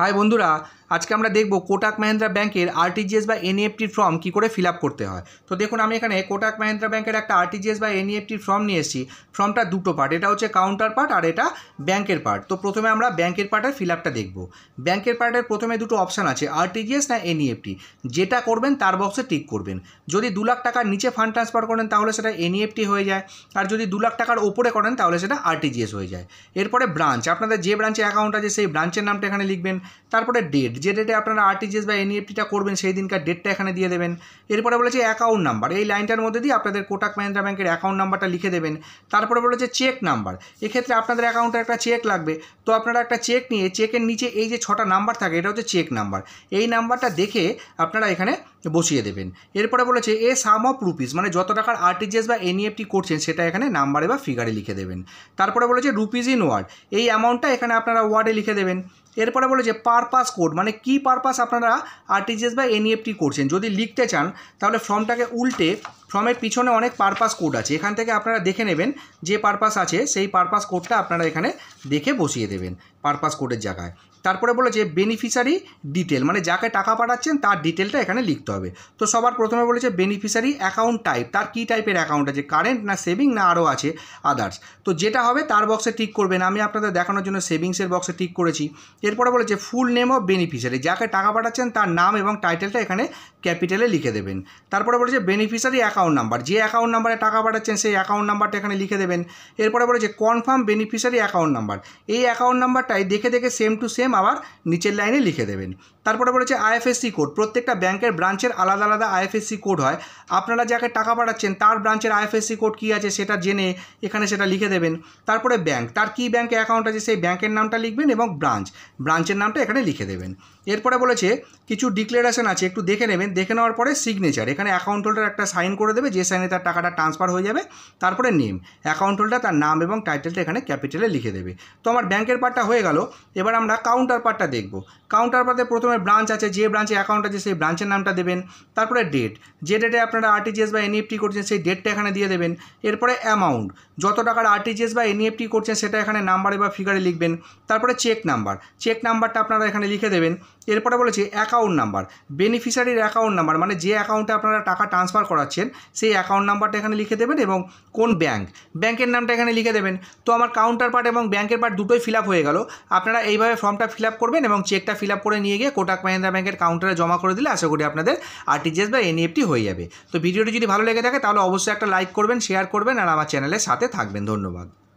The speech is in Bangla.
হাই বন্ধুরা আজকে আমরা দেখব কোটাক মাহেন্দ্রা ব্যাংকের আরটিজিএস বা এনইএফটির ফর্ম কী করে ফিল করতে হয় তো দেখুন আমি এখানে কোটাক মাহিন্দ্রা ব্যাংকের একটা আরটিজিএস বা এনইএফটির ফর্ম e নিয়ে এসেছি ফর্মটা দুটো পার্ট এটা হচ্ছে কাউন্টার পার্ট আর এটা ব্যাংকের পার্ট তো প্রথমে আমরা ব্যাংকের পার্টের ফিল আপটা দেখব ব্যাংকের পার্টের প্রথমে দুটো অপশান আছে আরটিজিএস না এনইএফটি e যেটা করবেন তার বক্সে টিক করবেন যদি দু লাখ টাকার নিচে ফান্ড ট্রান্সফার করেন তাহলে সেটা এনইএফটি e হয়ে যায় আর যদি দু লাখ টাকার ওপরে করেন তাহলে সেটা আরটিজিএস হয়ে যায় এরপরে ব্রাঞ্চ আপনাদের যে ব্রাঞ্চে অ্যাকাউন্ট আছে সেই ব্রাঞ্চের নামটা এখানে লিখবেন তারপরে ডেট যে ডেটে আপনারা আরটিজিএস বা এনইএফটিটা e করবেন সেই দিনকার ডেটটা এখানে দিয়ে দেবেন এরপরে বলেছে অ্যাকাউন্ট নাম্বার এই লাইনটার মধ্যে দিয়ে আপনাদের কোটাক মহেন্দ্রা ব্যাংকের অ্যাকাউন্ট নাম্বারটা লিখে দেবেন তারপরে বলেছে চেক নাম্বার এক্ষেত্রে আপনাদের অ্যাকাউন্টে একটা চেক লাগবে তো আপনারা একটা চেক নিয়ে চেকের নিচে এই যে ছটা নাম্বার থাকে এটা হচ্ছে চেক নাম্বার এই নাম্বারটা দেখে আপনারা এখানে বসিয়ে দেবেন এরপরে বলেছে এ সাম অফ রুপিস মানে যত টাকার আরটিজিএস বা এনইএফটি e করছেন সেটা এখানে নাম্বারে বা ফিগারে লিখে দেবেন তারপরে বলেছে রুপিজ ইন ওয়ার্ড এই অ্যামাউন্টটা এখানে আপনারা ওয়ার্ডে লিখে দেবেন এরপরে যে পারপাস কোড মানে কি পারপাস আপনারা আরটিজিএস বা এনইএফটি e করছেন যদি লিখতে চান তাহলে ফর্মটাকে উল্টে ফ্রমের পিছনে অনেক পারপাস কোড আছে এখান থেকে আপনারা দেখে নেবেন যে পারপাস আছে সেই পারপাস কোডটা আপনারা এখানে দেখে বসিয়ে দেবেন পারপাস কোডের জায়গায় তারপরে বলেছে বেনিফিসারি ডিটেল মানে যাকে টাকা পাঠাচ্ছেন তার ডিটেলটা এখানে লিখতে হবে তো সবার প্রথমে বলেছে বেনিফিসারি অ্যাকাউন্ট টাইপ তার কী টাইপের অ্যাকাউন্ট আছে কারেন্ট না সেভিং না আরও আছে আদার্স তো যেটা হবে তার বক্সে টিক করবেন আমি আপনাদের দেখানোর জন্য সেভিংসের বক্সে টিক করেছি এরপরে বলেছে ফুল নেম অফ বেনিফিসারি যাকে টাকা পাঠাচ্ছেন তার নাম এবং টাইটেলটা এখানে ক্যাপিটালে লিখে দেবেন তারপরে বলেছে বেনিফিসারি অ্যাকাউন্ট অ্যাকাউন্ট নাম্বার যে অ্যাকাউন্ট নাম্বারে টাকা পাঠাচ্ছেন সেই অ্যাকাউন্ট নাম্বারটা এখানে লিখে দেবেন এরপরে বলেছে কনফার্ম বেনিফিশিয়ারি অ্যাকাউন্ট নাম্বার এই অ্যাকাউন্ট নাম্বারটাই দেখে দেখে সেম টু সেম আবার নিচের লাইনে লিখে দেবেন তারপরে বলেছে আইএফএসসি কোড প্রত্যেকটা ব্যাংকের ব্রাঞ্চের আলাদা আলাদা আইএফএসসি কোড হয় আপনারা যাকে টাকা পাঠাচ্ছেন তার ব্রাঞ্চের আইএফএসসি কোড কী আছে সেটা জেনে এখানে সেটা লিখে দেবেন তারপরে ব্যাংক তার কী ব্যাংকে অ্যাকাউন্ট আছে সেই ব্যাংকের নামটা লিখবেন এবং ব্রাঞ্চ ব্রাঞ্চের নামটা এখানে লিখে দেবেন এরপরে বলেছে কিছু ডিক্লারেশন আছে একটু দেখে নেবেন দেখে নেওয়ার পরে সিগনেচার এখানে অ্যাকাউন্ট হোল্ডার একটা সাইন করে করে দেবে যে সাইনে তার টাকাটা ট্রান্সফার হয়ে যাবে তারপরে নেম অ্যাকাউন্ট হোল্ডার তার নাম এবং টাইটেলটা এখানে ক্যাপিটালে লিখে দেবে তো আমার ব্যাংকের পার্টটা হয়ে গেল এবার আমরা কাউন্টার পার্টটা দেখব কাউন্টার পার্টে প্রথমে ব্রাঞ্চ আছে যে ব্রাঞ্চে অ্যাকাউন্ট আছে সেই ব্রাঞ্চের নামটা দেবেন তারপরে ডেট যে ডেটে আপনারা আরটিজিএস বা এনইএফটি e করছেন সেই ডেটটা এখানে দিয়ে দেবেন এরপরে অ্যামাউন্ট যত টাকার আরটিজিএস বা এনইএফটি e করছেন সেটা এখানে নাম্বারে বা ফিগারে লিখবেন তারপরে চেক নাম্বার চেক নাম্বারটা আপনারা এখানে লিখে দেবেন এরপরে বলেছে অ্যাকাউন্ট নাম্বার বেনিফিশিয়ারির অ্যাকাউন্ট নাম্বার মানে যে অ্যাকাউন্টে আপনারা টাকা ট্রান্সফার করাচ্ছেন সেই অ্যাকাউন্ট নাম্বারটা এখানে লিখে দেবেন এবং কোন ব্যাংক ব্যাংকের নামটা এখানে লিখে দেবেন তো আমার কাউন্টার পার্ট এবং ব্যাংকের পার্ট দুটোই ফিল হয়ে গেল আপনারা এইভাবে ফর্মটা ফিল করবেন এবং চেকটা ফিল করে নিয়ে গিয়ে কোটাক মাহিন্দ্রা ব্যাংকের কাউন্টারে জমা করে দিলে আশা করি আপনাদের আরটিজিএস বা এনইএফটি e হয়ে যাবে তো ভিডিওটি যদি ভালো লেগে থাকে তাহলে অবশ্যই একটা লাইক করবেন শেয়ার করবেন আর আমার চ্যানেলের সাথে থাকবেন ধন্যবাদ